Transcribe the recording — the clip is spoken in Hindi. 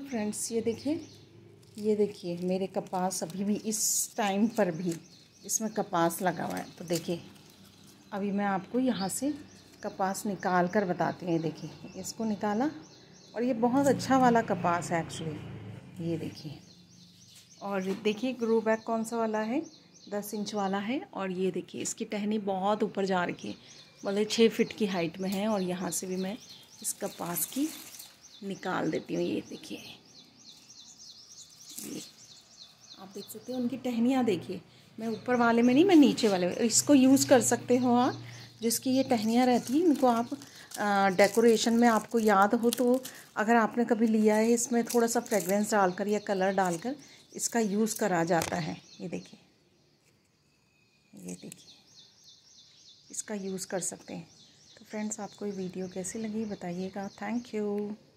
होगा फ्रेंड्स ये देखिए ये देखिए मेरे कपास अभी भी इस टाइम पर भी इसमें कपास लगा हुआ है तो देखिए अभी मैं आपको यहाँ से कपास निकाल कर बताती हूँ ये देखिए इसको निकाला और ये बहुत अच्छा वाला कपास है एक्चुअली ये देखिए और देखिए ग्रो बैग कौन सा वाला है दस इंच वाला है और ये देखिए इसकी टहनी बहुत ऊपर जा रखी है मतलब छः फिट की हाइट में है और यहाँ से भी मैं इस कपास की निकाल देती हूँ ये देखिए ये आप देख सकते हो उनकी टहनियाँ देखिए मैं ऊपर वाले में नहीं मैं नीचे वाले में इसको यूज़ कर सकते हो आप जिसकी ये टहनियाँ रहती हैं इनको आप डेकोरेशन में आपको याद हो तो अगर आपने कभी लिया है इसमें थोड़ा सा फ्रेगरेंस डालकर या कलर डालकर इसका यूज़ करा जाता है ये देखिए ये देखिए इसका यूज़ कर सकते हैं तो फ्रेंड्स आपको ये वीडियो कैसी लगी बताइएगा थैंक यू